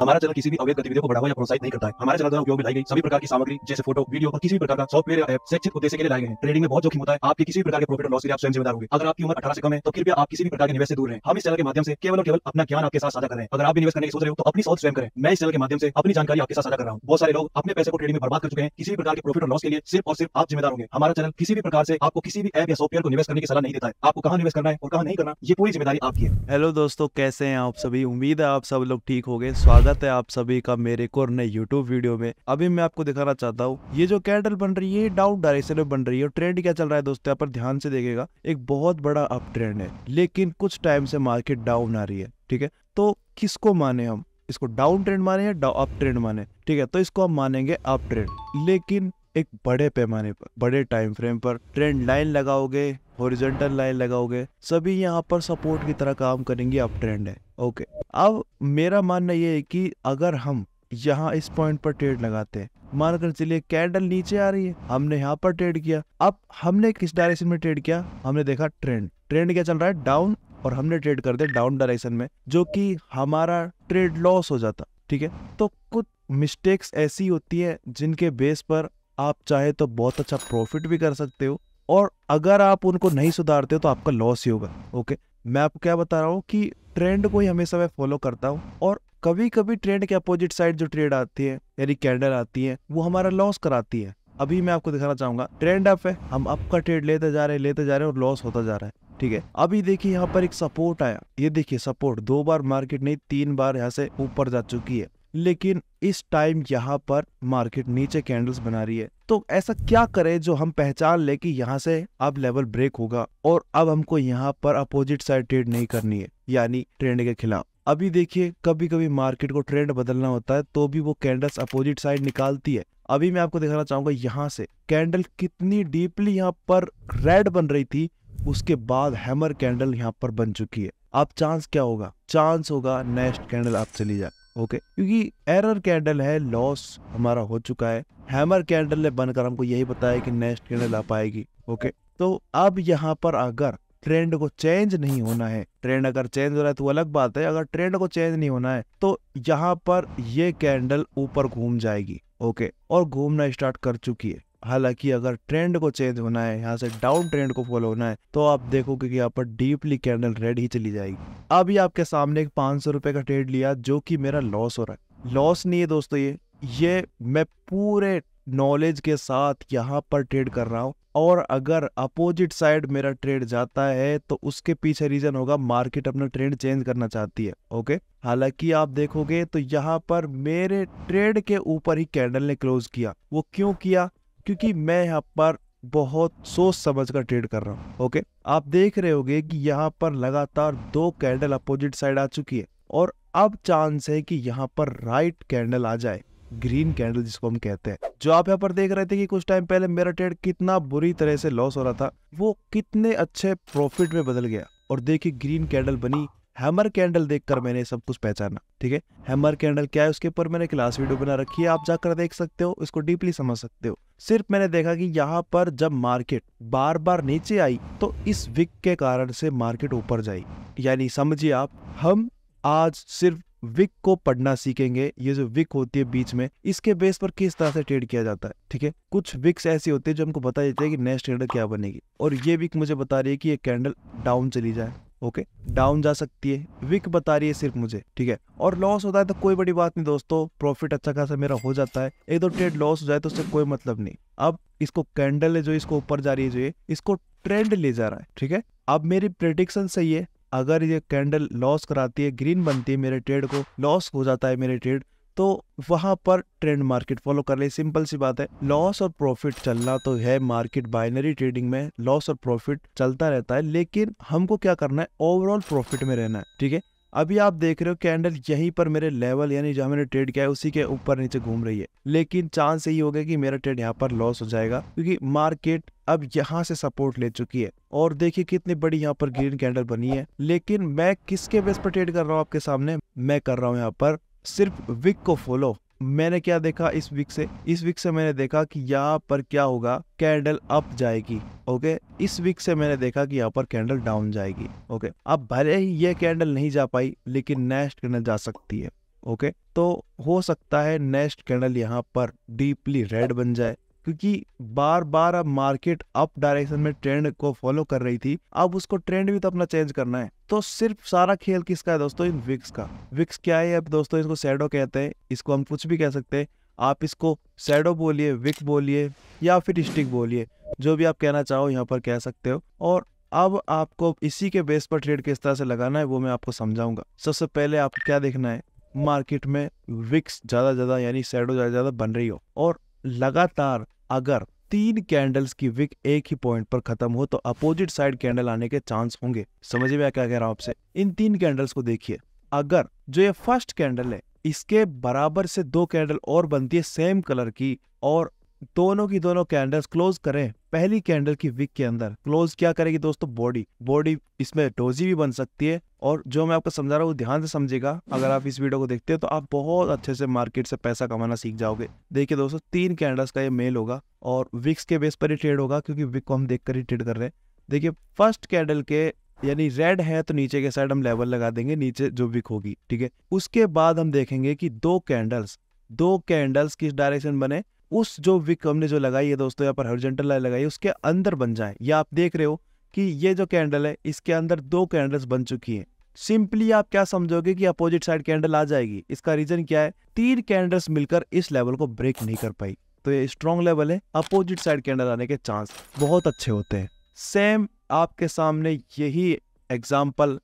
हमारा चैनल किसी भी अवैध गतिविधियों को बढ़ावा या प्रोत्साहित नहीं करता है हमारे चैनल द्वारा उपयोग में लाई गई सभी प्रकार की सामग्री जैसे फोटो वीडियो और किसी भी प्रकार का सॉफ्टवेयर ऐप शैक्षिक उद्देश्य के लिए लाए गए हैं ट्रेडिंग में बहुत जोखिम होता है आपके किसी भी प्रकार के प्रॉफिट और लॉस के लिए आप स्वयं जिम्मेदार होंगे अगर आपकी उम्र अठारह से कम है तो कृपया आप किसी भी प्रकार के निवेश से दूर रहें हम इस चैनल के माध्यम से केवल और केवल अपना ज्ञान आपके साथ साझा कर रहे हैं अगर आप निवेश करने की सोच रहे हो तो अपनी सोच स्वयं करें मैं इस चैनल के माध्यम से अपनी जानकारी आपके साथ साझा कर रहा हूँ बहुत सारे लोग अपने पैसे को ट्रेडिंग में बर्बाद कर चुके हैं किसी भी प्रकार के प्रॉफिट और लॉस के लिए सिर्फ और सिर्फ आप जिम्मेदार होंगे हमारा चैनल किसी भी प्रकार से आपको किसी भी ऐप या सॉफ्टवेयर को निवेश करने की सलाह नहीं देता है आपको कहाँ निवेश करना है और कहाँ नहीं करना ये पूरी जिम्मेदारी आपकी है हेलो दोस्तों कैसे हैं आप सभी उम्मीद है आप सब लोग ठीक हो गए स्वागत स्वागत है आप सभी का मेरे को नए यूट्यूब वीडियो में अभी मैं आपको दिखाना चाहता हूँ ये जो कैंडल बन रही है डाउन डायरेक्शन में बन रही है ट्रेंड क्या चल रहा है दोस्तों यहाँ पर ध्यान से देखेगा एक बहुत बड़ा अप ट्रेंड है लेकिन कुछ टाइम से मार्केट डाउन आ रही है ठीक है तो किसको माने हम इसको डाउन ट्रेंड माने या अप ट्रेंड माने ठीक है तो इसको हम मानेंगे अप ट्रेंड लेकिन एक बड़े पैमाने पर बड़े टाइम फ्रेम पर ट्रेंड लाइन लगाओगे होरिजेंटल लाइन लगाओगे सभी यहाँ पर सपोर्ट की तरह काम करेंगे अब ट्रेंड है ओके अब मेरा मानना ये है कि अगर हम यहाँ इस पॉइंट पर ट्रेड लगाते हैं मानकर चलिए कैंडल नीचे आ रही है हमने यहाँ पर ट्रेड किया अब हमने किस डायरेक्शन में ट्रेड किया हमने देखा ट्रेंड ट्रेंड क्या चल रहा है डाउन और हमने ट्रेड कर दिया डाउन डायरेक्शन में जो कि हमारा ट्रेड लॉस हो जाता ठीक है तो कुछ मिस्टेक्स ऐसी होती है जिनके बेस पर आप चाहे तो बहुत अच्छा प्रॉफिट भी कर सकते हो और अगर आप उनको नहीं सुधारते हो तो आपका लॉस ही होगा ओके मैं आपको क्या बता रहा हूँ कि ट्रेंड को ही हमेशा मैं फॉलो करता हूँ और कभी कभी ट्रेंड के अपोजिट साइड जो ट्रेड आती है यानी कैंडल आती है वो हमारा लॉस कराती है अभी मैं आपको दिखाना चाहूंगा ट्रेंड अप है हम अप का ट्रेड लेते जा रहे हैं लेते जा रहे हैं और लॉस होता जा रहा है ठीक है अभी देखिए यहाँ पर एक सपोर्ट आया ये देखिए सपोर्ट दो बार मार्केट नहीं तीन बार यहाँ से ऊपर जा चुकी है लेकिन इस टाइम यहाँ पर मार्केट नीचे कैंडल्स बना रही है तो ऐसा क्या करें जो हम पहचान ले कि यहाँ से अब लेवल ब्रेक होगा और अब हमको यहाँ पर अपोजिट साइड ट्रेड नहीं करनी है यानी ट्रेंड के खिलाफ अभी देखिए कभी कभी मार्केट को ट्रेंड बदलना होता है तो भी वो कैंडल्स अपोजिट साइड निकालती है अभी मैं आपको दिखाना चाहूंगा यहाँ से कैंडल कितनी डीपली यहाँ पर रेड बन रही थी उसके बाद हैमर कैंडल यहाँ पर बन चुकी है अब चांस क्या होगा चांस होगा नेक्स्ट कैंडल आप चली जाए ओके क्योंकि एरर कैंडल है लॉस हमारा हो चुका है हैमर कैंडल ने बनकर हमको यही बताया कि नेक्स्ट कैंडल आ पाएगी ओके तो अब यहाँ पर अगर ट्रेंड को चेंज नहीं होना है ट्रेंड अगर चेंज हो रहा है तो अलग बात है अगर ट्रेंड को चेंज नहीं होना है तो यहाँ पर ये कैंडल ऊपर घूम जाएगी ओके और घूमना स्टार्ट कर चुकी है हालांकि अगर ट्रेंड को चेंज होना है यहाँ से डाउन ट्रेंड को फॉलो होना है तो आप देखोगे कि यहाँ पर डीपली कैंडल रेड ही चली जाएगी अभी आपके सामने एक पांच सौ रुपए का ट्रेड लिया जो कि मेरा लॉस हो रहा है लॉस नहीं है दोस्तों ये ये मैं पूरे नॉलेज के साथ यहाँ पर ट्रेड कर रहा हूँ और अगर अपोजिट साइड मेरा ट्रेड जाता है तो उसके पीछे रीजन होगा मार्केट अपना ट्रेंड चेंज करना चाहती है ओके हालांकि आप देखोगे तो यहाँ पर मेरे ट्रेड के ऊपर ही कैंडल ने क्लोज किया वो क्यों किया क्योंकि मैं यहाँ पर बहुत सोच समझ कर ट्रेड कर रहा हूँ ओके आप देख रहे होंगे कि यहाँ पर लगातार दो कैंडल अपोजिट साइड आ चुकी है और अब चांस है कि यहाँ पर राइट कैंडल आ जाए ग्रीन कैंडल जिसको हम कहते हैं जो आप यहाँ पर देख रहे थे कि कुछ टाइम पहले मेरा ट्रेड कितना बुरी तरह से लॉस हो रहा था वो कितने अच्छे प्रॉफिट में बदल गया और देखिए ग्रीन कैंडल बनी हैमर कैंडल देखकर हाँ। मैंने सब कुछ पहचाना ठीक है हैमर कैंडल क्या है उसके ऊपर मैंने क्लास वीडियो बना रखी है आप जाकर देख सकते हो इसको डीपली समझ सकते हो सिर्फ मैंने देखा कि यहाँ पर जब मार्केट बार बार नीचे आई तो इस विक के कारण से मार्केट ऊपर जाई यानी समझिए आप हम आज सिर्फ विक को पढ़ना सीखेंगे ये जो विक होती है बीच में इसके बेस पर किस तरह से ट्रेड किया जाता है ठीक है कुछ विक्स ऐसी होती है जो हमको बता देते हैं कि नेक्स्ट ट्रेडर क्या बनेगी और ये विक मुझे बता रही है कि ये कैंडल डाउन चली जाए ओके डाउन जा सकती है विक बता रही है सिर्फ मुझे ठीक है और लॉस होता है तो कोई बड़ी बात नहीं दोस्तों प्रॉफिट अच्छा खासा मेरा हो जाता है एक दो ट्रेड लॉस हो जाए तो उससे कोई मतलब नहीं अब इसको कैंडल है जो इसको ऊपर जा रही है जो ये इसको ट्रेंड ले जा रहा है ठीक है अब मेरी प्रडिक्शन सही है अगर ये कैंडल लॉस कराती है ग्रीन बनती है मेरे ट्रेड को लॉस हो जाता है मेरे ट्रेड तो वहां पर ट्रेंड मार्केट फॉलो कर ले सिंपल सी बात है लॉस और प्रॉफिट चलना तो है मार्केट बाइनरी ट्रेडिंग में लॉस और प्रॉफिट चलता रहता है लेकिन हमको क्या करना है ओवरऑल प्रॉफिट में रहना है ठीक है अभी आप देख रहे हो कैंडल यहीं पर मेरे लेवल यानी जहां मैंने ट्रेड किया है उसी के ऊपर नीचे घूम रही है लेकिन चांस यही हो गया कि मेरा ट्रेड यहां पर लॉस हो जाएगा क्योंकि मार्केट अब यहां से सपोर्ट ले चुकी है और देखिए कितनी बड़ी यहां पर ग्रीन कैंडल बनी है लेकिन मैं किसके बेस पर ट्रेड कर रहा हूँ आपके सामने मैं कर रहा हूँ यहाँ पर सिर्फ विक को फॉलो मैंने क्या देखा इस वीक से इस वीक से मैंने देखा कि यहाँ पर क्या होगा कैंडल अप जाएगी ओके इस वीक से मैंने देखा कि यहाँ पर कैंडल डाउन जाएगी ओके अब भले ही ये कैंडल नहीं जा पाई लेकिन नेक्स्ट कैंडल जा सकती है ओके तो हो सकता है नेक्स्ट कैंडल यहाँ पर डीपली रेड बन जाए क्योंकि बार बार अब मार्केट अप डायरेक्शन में ट्रेंड को फॉलो कर रही थी अब उसको ट्रेंड भी तो अपना चेंज करना है तो सिर्फ सारा खेल किसका है दोस्तों इन विक्स का विक्स क्या है अब दोस्तों इसको सैडो कहते हैं इसको हम कुछ भी कह सकते हैं आप इसको सैडो बोलिए विक बोलिए या फिर स्टिक बोलिए जो भी आप कहना चाहो यहाँ पर कह सकते हो और अब आपको इसी के बेस पर ट्रेड किस तरह से लगाना है वो मैं आपको समझाऊंगा सबसे पहले आपको क्या देखना है मार्केट में विक्स ज़्यादा ज़्यादा यानी सैडो ज़्यादा ज़्यादा बन रही हो और लगातार अगर तीन कैंडल्स की विक एक ही पॉइंट पर खत्म हो तो अपोजिट साइड कैंडल आने के चांस होंगे समझे मैं क्या कह रहा हूं आपसे इन तीन कैंडल्स को देखिए अगर जो ये फर्स्ट कैंडल है इसके बराबर से दो कैंडल और बनती है सेम कलर की और दोनों की दोनों कैंडल्स क्लोज करें पहली कैंडल की विक के अंदर क्लोज क्या करेगी दोस्तों बॉडी बॉडी इसमें डोजी भी बन सकती है और जो मैं आपको समझा रहा हूँ ध्यान से समझेगा अगर आप इस वीडियो को देखते हो तो आप बहुत अच्छे से मार्केट से पैसा कमाना सीख जाओगे देखिए दोस्तों तीन कैंडल्स का ये मेल होगा और विक्स के बेस पर ही ट्रेड होगा क्योंकि विक को हम देख कर ही ट्रेड कर रहे हैं देखिये फर्स्ट कैंडल के यानी रेड है तो नीचे के साइड हम लेवल लगा देंगे नीचे जो विक होगी ठीक है उसके बाद हम देखेंगे कि दो कैंडल्स दो कैंडल्स किस डायरेक्शन बने उस जो विक हमने जो लगाई है दोस्तों यहाँ पर हॉरिजेंटल लाइन लगाई है उसके अंदर बन जाए या आप देख रहे हो कि ये जो कैंडल है इसके अंदर दो कैंडल्स बन चुकी हैं सिंपली आप क्या समझोगे कि अपोजिट साइड कैंडल आ जाएगी इसका रीजन क्या है तीन कैंडल्स मिलकर इस लेवल को ब्रेक नहीं कर पाई तो ये स्ट्रॉन्ग लेवल है अपोजिट साइड कैंडल आने के चांस बहुत अच्छे होते हैं सेम आपके सामने यही एग्जाम्पल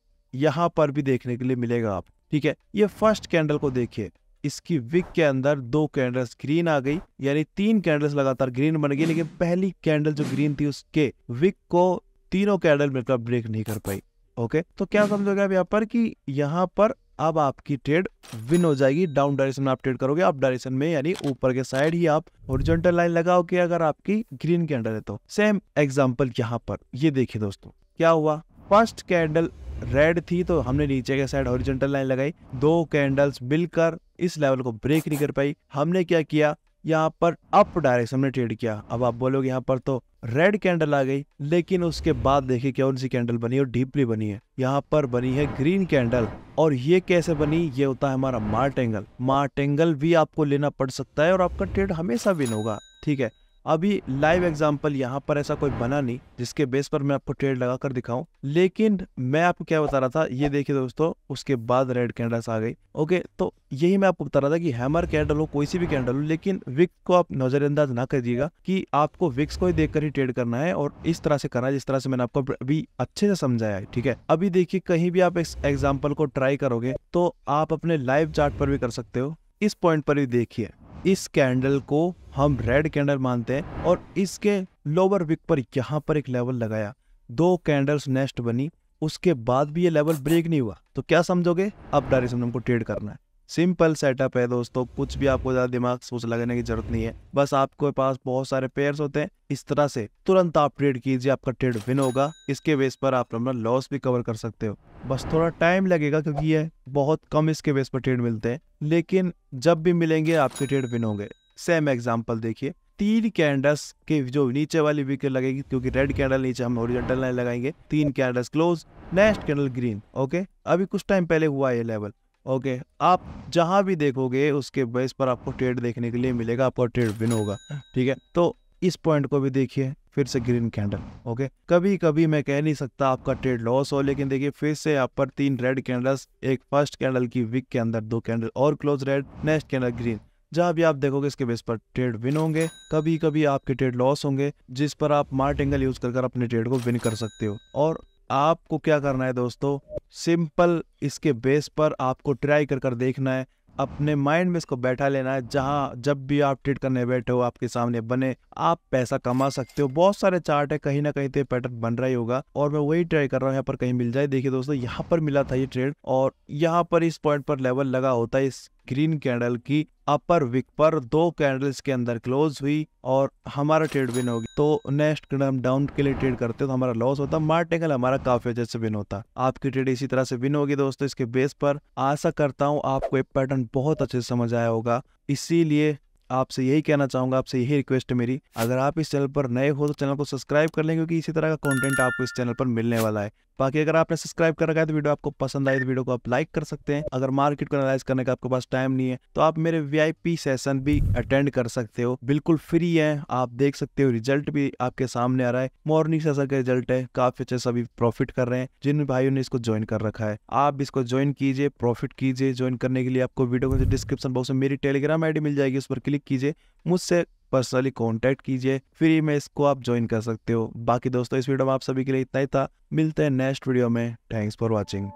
यहाँ पर भी देखने के लिए मिलेगा आप ठीक है ये फर्स्ट कैंडल को देखिए इसकी विक के अंदर दो कैंडल्स ग्रीन आ गई यानी तीन कैंडल्स लगातार ग्रीन बन गई लेकिन पहली कैंडल जो ग्रीन थी उसके विक को तीनों कैंडल मिलकर ब्रेक नहीं कर पाई ओके तो क्या समझोगे आप यहाँ पर कि यहाँ पर अब आपकी ट्रेड विन हो जाएगी डाउन डायरेक्शन में आप ट्रेड करोगे आप डायरेक्शन में यानी ऊपर के साइड ही आप ओरिजेंटल लाइन लगाओगे अगर आपकी ग्रीन कैंडल है तो सेम एग्जाम्पल यहाँ पर ये देखिए दोस्तों क्या हुआ फर्स्ट कैंडल रेड थी तो हमने नीचे के साइड ओरिजेंटल लाइन लगाई दो कैंडल्स मिलकर इस लेवल को ब्रेक नहीं कर पाई हमने क्या किया यहाँ पर अप डायरेक्शन में ट्रेड किया अब आप बोलोगे यहाँ पर तो रेड कैंडल आ गई लेकिन उसके बाद देखिए कौन सी कैंडल बनी और डीपली बनी है यहाँ पर बनी है ग्रीन कैंडल और ये कैसे बनी ये होता है हमारा मार्ट एंगल मार्ट एंगल भी आपको लेना पड़ सकता है और आपका ट्रेड हमेशा विन होगा ठीक है अभी लाइव एग्जाम्पल यहाँ पर ऐसा कोई बना नहीं जिसके बेस पर मैं आपको ट्रेड लगा कर दिखाऊं लेकिन मैं आपको क्या बता रहा था ये देखिए दोस्तों उसके बाद रेड कैंडल्स आ गई ओके तो यही मैं आपको बता रहा था कि हैमर कैंडल हो कोई सी भी कैंडल हो लेकिन विक्स को आप नजरअंदाज ना करिएगा कि आपको विक्स को ही देख ही ट्रेड करना है और इस तरह से करना है जिस तरह से मैंने आपको अभी अच्छे से समझाया है ठीक है अभी देखिए कहीं भी आप इस एग्जाम्पल को ट्राई करोगे तो आप अपने लाइव चार्ट पर भी कर सकते हो इस पॉइंट पर भी देखिए इस कैंडल को हम रेड कैंडल मानते हैं और इसके लोअर विक पर यहाँ पर एक लेवल लगाया दो कैंडल्स नेस्ट बनी उसके बाद भी ये लेवल ब्रेक नहीं हुआ तो क्या समझोगे अब डायरेक्शन हमको ट्रेड करना है सिंपल सेटअप है दोस्तों कुछ भी आपको ज़्यादा दिमाग सोच लगाने की जरूरत नहीं है बस आपके पास बहुत सारे पेयर्स होते हैं इस तरह से तुरंत आप ट्रेड कीजिए आपका ट्रेड विन होगा इसके बेस पर आप अपना लॉस भी कवर कर सकते हो बस थोड़ा टाइम लगेगा क्योंकि ये बहुत कम इसके बेस पर ट्रेड मिलते हैं लेकिन जब भी मिलेंगे आपके ट्रेड विन होंगे सेम एग्जाम्पल देखिए तीन कैंडल्स के जो नीचे वाली विकेट लगेगी क्योंकि रेड कैंडल नीचे हम ओरिजेंटल लाइन लगाएंगे तीन candles close next candle green okay अभी कुछ टाइम पहले हुआ ये लेवल ओके आप जहां भी देखोगे उसके बेस पर आपको ट्रेड देखने के लिए मिलेगा आपका ट्रेड विन होगा ठीक है तो इस पॉइंट को भी देखिए फिर से ग्रीन कैंडल ओके कभी कभी मैं कह नहीं सकता आपका ट्रेड लॉस हो लेकिन देखिए फिर से आप पर तीन रेड कैंडल्स एक फर्स्ट कैंडल की विक के अंदर दो कैंडल और close red next candle green जहाँ भी आप देखोगे इसके बेस पर ट्रेड विन होंगे कभी कभी आपके ट्रेड लॉस होंगे जिस पर आप मार्ट एंगल यूज कर अपने ट्रेड को विन कर सकते हो और आपको क्या करना है दोस्तों सिंपल इसके बेस पर आपको ट्राई कर कर देखना है अपने माइंड में इसको बैठा लेना है जहां जब भी आप ट्रेड करने बैठे हो आपके सामने बने आप पैसा कमा सकते हो बहुत सारे चार्ट है कहीं ना कहीं तो पैटर्न बन रहा ही होगा और मैं वही ट्राई कर रहा हूं यहां पर कहीं मिल जाए देखिए दोस्तों यहां पर मिला था ये ट्रेड और यहां पर इस पॉइंट पर लेवल लगा होता है इस ग्रीन कैंडल की अपर विक पर दो कैंडल्स के अंदर क्लोज हुई और हमारा ट्रेड विन होगी तो नेक्स्ट हम डाउन के लिए ट्रेड करते तो हमारा लॉस होता मार्टेंगल हमारा काफी अच्छे से विन होता आपकी ट्रेड इसी तरह से विन होगी दोस्तों इसके बेस पर आशा करता हूँ आपको एक पैटर्न बहुत अच्छे से समझ आया होगा इसीलिए आपसे यही कहना चाहूंगा आपसे यही रिक्वेस्ट है मेरी अगर आप इस चैनल पर नए हो तो चैनल को सब्सक्राइब कर लें क्योंकि इसी तरह का कंटेंट आपको इस चैनल पर मिलने वाला है बाकी अगर आपने सब्सक्राइब कर रखा है तो वीडियो आपको पसंद आए तो वीडियो को आप लाइक कर सकते हैं अगर मार्केट को एनालाइज करने का आपके पास टाइम नहीं है तो आप मेरे वीआईपी सेशन भी अटेंड कर सकते हो बिल्कुल फ्री है आप देख सकते हो रिजल्ट भी आपके सामने आ रहा है मॉर्निंग सेशन का रिजल्ट है काफी अच्छे सभी प्रॉफिट कर रहे हैं जिन भाइयों ने इसको ज्वाइन कर रखा है आप इसको ज्वाइन कीजिए प्रॉफिट कीजिए ज्वाइन करने के लिए आपको वीडियो को डिस्क्रिप्शन बॉक्स में मेरी टेलीग्राम आईडी मिल जाएगी उस पर क्लिक कीजिए मुझसे पर्सनली कॉन्टेक्ट कीजिए फ्री में इसको आप ज्वाइन कर सकते हो बाकी दोस्तों इस वीडियो में आप सभी के लिए इतना ही था मिलते हैं नेक्स्ट वीडियो में थैंक्स फॉर वॉचिंग